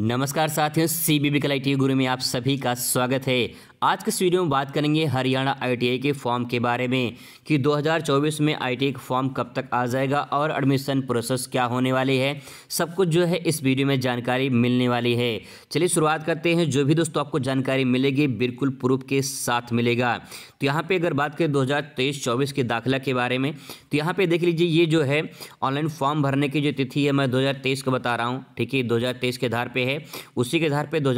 नमस्कार साथियों C B B कलाई टी गुरु में आप सभी का स्वागत है आज के इस वीडियो में बात करेंगे हरियाणा आईटीआई के फॉर्म के बारे में कि 2024 में आईटीआई का फॉर्म कब तक आ जाएगा और एडमिशन प्रोसेस क्या होने वाली है सब कुछ जो है इस वीडियो में जानकारी मिलने वाली है चलिए शुरुआत करते हैं जो भी दोस्तों आपको जानकारी मिलेगी बिल्कुल प्रूफ के साथ मिलेगा तो यहाँ पर अगर बात करें दो हज़ार के दाखिला के बारे में तो यहाँ पर देख लीजिए ये जो है ऑनलाइन फॉर्म भरने की जो तिथि है मैं दो को बता रहा हूँ ठीक है दो के आधार पर है उसी के आधार पर दो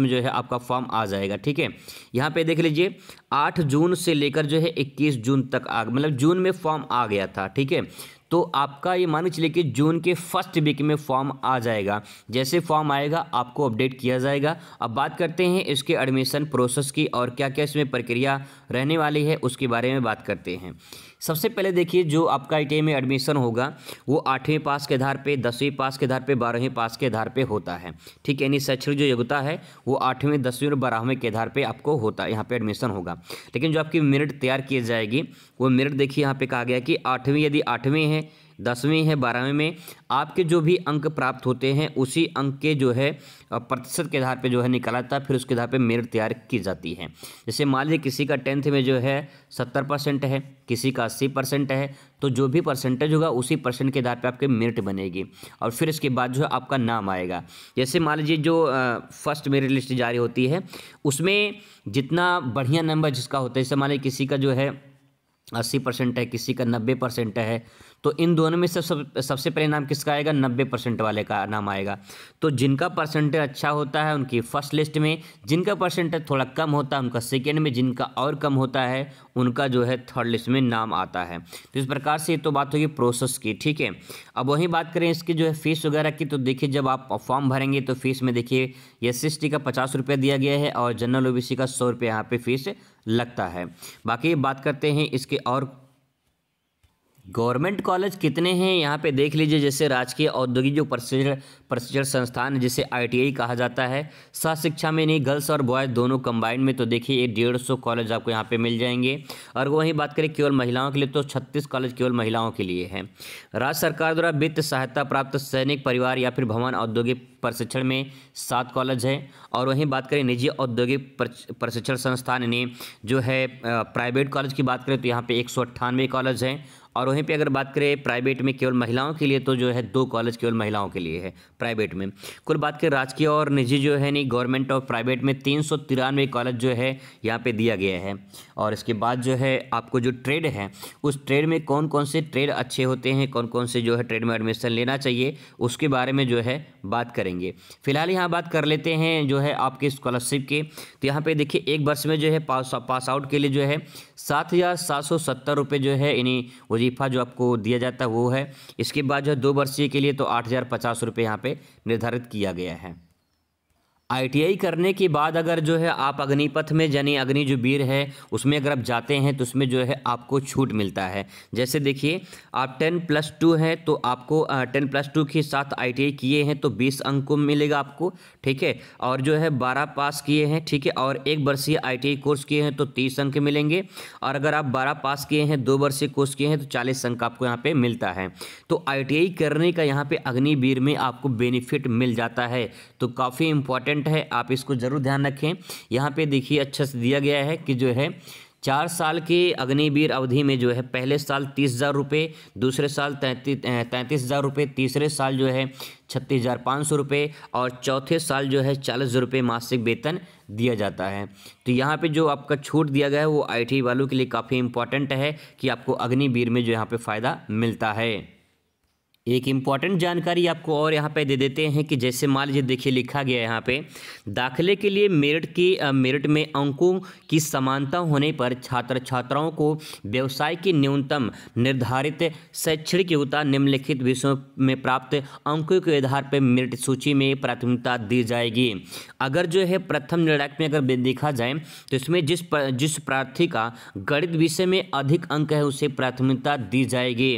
में जो है आपका फॉर्म आ जाएगा ठीक है यहाँ पे देख लीजिए आठ जून से लेकर जो है इक्कीस जून तक आ मतलब जून में फॉर्म आ गया था ठीक है तो आपका ये मान के चलिए कि जून के फर्स्ट वीक में फॉर्म आ जाएगा जैसे फॉर्म आएगा आपको अपडेट किया जाएगा अब बात करते हैं इसके एडमिशन प्रोसेस की और क्या क्या इसमें प्रक्रिया रहने वाली है उसके बारे में बात करते हैं सबसे पहले देखिए जो आपका आई में एडमिशन होगा वो आठवीं पास के आधार पर दसवीं पास के आधार पर बारहवीं पास के आधार पर होता है ठीक है यानी शैक्षणिक जो योग्यता है वो आठवीं दसवीं और बारहवें के आधार पर आपको होता है यहाँ पर एडमिशन होगा लेकिन जो आपकी मेरिट तैयार की जाएगी वो मेरिट देखिए यहाँ पर कहा गया कि आठवीं यदि आठवीं है दसवीं है बारहवीं में आपके जो भी अंक प्राप्त होते हैं उसी अंक के जो है प्रतिशत के आधार पे जो है निकाला जाता है फिर उसके आधार पे मेरिट तैयार की जाती है जैसे मान लीजिए किसी का टेंथ में जो है सत्तर परसेंट है किसी का अस्सी परसेंट है तो जो भी परसेंटेज होगा उसी परसेंट के आधार पे आपके मेरिट बनेगी और फिर इसके बाद जो है आपका नाम आएगा जैसे मान लीजिए जो फर्स्ट मेरिट लिस्ट जारी होती है उसमें जितना बढ़िया नंबर जिसका होता है जैसे मान लीजिए किसी का जो है अस्सी परसेंट है किसी का नब्बे परसेंट है तो इन दोनों में से सब सबसे पहले नाम किसका आएगा नब्बे परसेंट वाले का नाम आएगा तो जिनका परसेंटेज अच्छा होता है उनकी फर्स्ट लिस्ट में जिनका परसेंटेज थोड़ा कम होता है उनका सेकेंड में जिनका और कम होता है उनका जो है थर्ड लिस्ट में नाम आता है तो इस प्रकार से ये तो बात होगी प्रोसेस की ठीक है अब वहीं बात करें इसकी जो है फ़ीस वगैरह की तो देखिए जब आप फॉर्म भरेंगे तो फीस में देखिए एस सी का पचास रुपये दिया गया है और जनरल ओ का सौ रुपये यहाँ पर फीस लगता है बाकी बात करते हैं इसके और गवर्नमेंट कॉलेज कितने हैं यहाँ पे देख लीजिए जैसे राजकीय औद्योगिक जो प्रशिक्षण प्रशिक्षण संस्थान जिसे आईटीआई कहा जाता है सह शिक्षा में नहीं गर्ल्स और बॉयज़ दोनों कंबाइंड में तो देखिए ये डेढ़ सौ कॉलेज आपको यहाँ पे मिल जाएंगे और वहीं बात करें केवल महिलाओं के लिए तो छत्तीस कॉलेज केवल महिलाओं के लिए हैं राज्य सरकार द्वारा वित्त सहायता प्राप्त सैनिक परिवार या फिर भवन औद्योगिक प्रशिक्षण में सात कॉलेज हैं और वहीं बात करें निजी औद्योगिक प्रशिक्षण संस्थान ने जो है प्राइवेट कॉलेज की बात करें तो यहाँ पे एक कॉलेज हैं और वहीं पे अगर बात करें प्राइवेट में केवल महिलाओं के लिए तो जो है दो कॉलेज केवल महिलाओं के लिए है प्राइवेट में कुल बात करें राजकीय और निजी जो है नहीं गवर्नमेंट और प्राइवेट में तीन सौ तिरानवे कॉलेज जो है यहाँ पर दिया गया है और इसके बाद जो है आपको जो ट्रेड है उस ट्रेड में कौन कौन से ट्रेड अच्छे होते हैं कौन कौन से जो है ट्रेड में एडमिशन लेना चाहिए उसके बारे में जो है बात करेंगे फिलहाल यहाँ बात कर लेते हैं जो है आपके स्कॉलरशिप के तो यहाँ पे देखिए एक वर्ष में जो है पास पास आउट के लिए जो है सात हज़ार सात सौ सत्तर रुपये जो है इन्हीं वजीफ़ा जो आपको दिया जाता है वो है इसके बाद जो है दो वर्षीय के लिए तो आठ हज़ार पचास रुपये यहाँ पर निर्धारित किया गया है आईटीआई करने के बाद अगर जो है आप अग्निपथ में यानी अग्नि जो वीर है उसमें अगर आप जाते हैं तो उसमें जो है आपको छूट मिलता है जैसे देखिए आप टेन प्लस टू हैं तो आपको टेन प्लस टू के साथ आई किए हैं तो बीस अंक को मिलेगा आपको ठीक है और जो है बारह पास किए हैं ठीक है और एक वर्षीय आई कोर्स किए हैं तो तीस अंक मिलेंगे और अगर आप बारह पास किए हैं दो वर्षीय कोर्स किए हैं तो चालीस अंक आपको यहाँ पर मिलता है तो आई करने का यहाँ पर अग्निवीर में आपको बेनिफिट मिल जाता है तो काफ़ी इंपॉर्टेंट इम्पोर्टेंट है आप इसको ज़रूर ध्यान रखें यहाँ पे देखिए अच्छे से दिया गया है कि जो है चार साल के अग्निवीर अवधि में जो है पहले साल तीस हज़ार रुपये दूसरे साल तैंतीस तैंतीस हज़ार रुपये तीसरे साल जो है छत्तीस हज़ार पाँच सौ रुपये और चौथे साल जो है चालीस हज़ार रुपये मासिक वेतन दिया जाता है तो यहाँ पे जो आपका छूट दिया गया है वो आईटी वालों के लिए काफ़ी इंपॉर्टेंट है कि आपको अग्निवीर में जो यहाँ पर फ़ायदा मिलता है एक इम्पॉर्टेंट जानकारी आपको और यहाँ पे दे देते हैं कि जैसे मान लीजिए देखिए लिखा गया है यहाँ पे दाखिले के लिए मेरिट के मेरिट में अंकों की समानता होने पर छात्र छात्राओं को व्यवसाय की न्यूनतम निर्धारित शैक्षणिक योग्यता निम्नलिखित विषयों में प्राप्त अंकों के आधार पर मेरिट सूची में प्राथमिकता दी जाएगी अगर जो है प्रथम निर्णायक में अगर देखा जाए तो इसमें जिस प्र, जिस प्रार्थी का गणित विषय में अधिक अंक है उसे प्राथमिकता दी जाएगी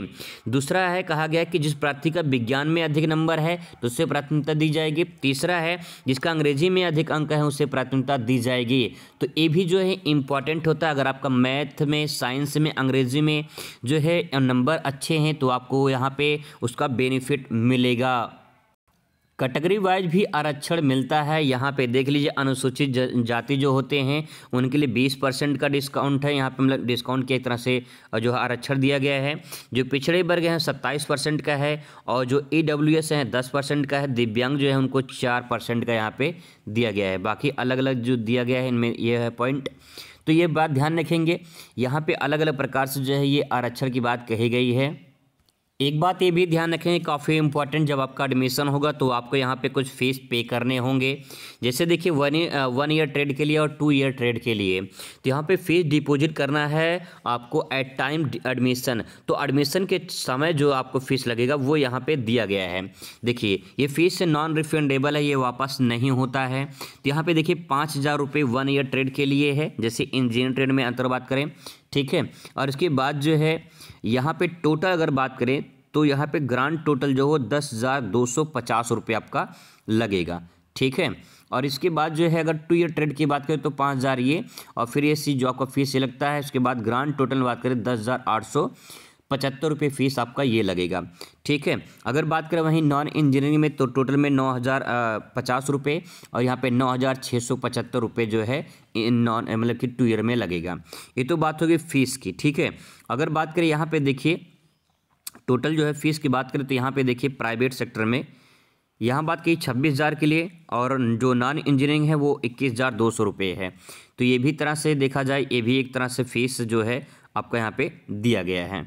दूसरा है कहा गया कि जिस जिस प्रार्थी का विज्ञान में अधिक नंबर है तो उसे प्राथमिकता दी जाएगी तीसरा है जिसका अंग्रेजी में अधिक अंक है उसे प्राथमिकता दी जाएगी तो ये भी जो है इम्पॉर्टेंट होता है अगर आपका मैथ में साइंस में अंग्रेजी में जो है नंबर अच्छे हैं तो आपको यहाँ पे उसका बेनिफिट मिलेगा कैटेगरी वाइज भी आरक्षण मिलता है यहाँ पे देख लीजिए अनुसूचित जाति जो होते हैं उनके लिए बीस परसेंट का डिस्काउंट है यहाँ पे मतलब डिस्काउंट की एक तरह से जो है आरक्षण दिया गया है जो पिछड़े वर्ग हैं सत्ताईस परसेंट का है और जो ई डब्ल्यू एस हैं दस परसेंट का है दिव्यांग जो है उनको चार परसेंट का यहाँ पर दिया गया है बाकी अलग अलग जो दिया गया है इनमें यह है पॉइंट तो ये बात ध्यान रखेंगे यहाँ पर अलग अलग प्रकार से जो है ये आरक्षण की बात कही गई है एक बात ये भी ध्यान रखें काफ़ी इंपॉर्टेंट जब आपका एडमिशन होगा तो आपको यहाँ पे कुछ फीस पे करने होंगे जैसे देखिए वन वन ईयर ट्रेड के लिए और टू ईयर ट्रेड के लिए तो यहाँ पे फीस डिपॉजिट करना है आपको एट टाइम एडमिशन तो एडमिशन के समय जो आपको फीस लगेगा वो यहाँ पर दिया गया है देखिए ये फीस नॉन रिफंडेबल है ये वापस नहीं होता है तो यहाँ पर देखिए पाँच वन ईयर ट्रेड के लिए है जैसे इंजीनियर ट्रेड में अंतर बात करें ठीक है और इसके बाद जो है यहाँ पे टोटल अगर बात करें तो यहाँ पे ग्रांड टोटल जो हो दस हज़ार दो सौ पचास रुपये आपका लगेगा ठीक है और इसके बाद जो है अगर टू ईयर ट्रेड की बात करें तो पाँच हज़ार ये और फिर ये सी जो आपका फीस ये लगता है उसके बाद ग्रांड टोटल बात करें दस हज़ार आठ सौ पचहत्तर रुपये फीस आपका ये लगेगा ठीक है अगर बात करें वहीं नॉन इंजीनियरिंग में तो टोटल में नौ हज़ार पचास रुपये और यहाँ पे नौ हज़ार छः सौ पचहत्तर रुपये जो है इन नॉन मतलब कि टू ईयर में लगेगा ये तो बात होगी फ़ीस की ठीक है अगर बात करें यहाँ पर देखिए टोटल जो है फ़ीस की बात करें तो यहाँ पर देखिए प्राइवेट सेक्टर में यहाँ बात की छब्बीस हज़ार के लिए और जो नॉन इंजीनियरिंग है वो इक्कीस हज़ार दो सौ रुपये है तो ये भी तरह से देखा जाए ये भी एक तरह से फ़ीस जो है आपका यहाँ पे दिया गया है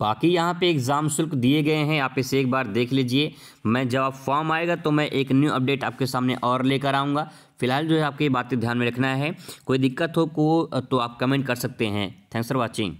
बाकी यहाँ पे एग्ज़ाम शुल्क दिए गए हैं आप इसे एक बार देख लीजिए मैं जब आप फॉर्म आएगा तो मैं एक न्यू अपडेट आपके सामने और लेकर आऊँगा फिलहाल जो है आपकी बातें ध्यान में रखना है कोई दिक्कत हो को तो आप कमेंट कर सकते हैं थैंक्स फॉर वॉचिंग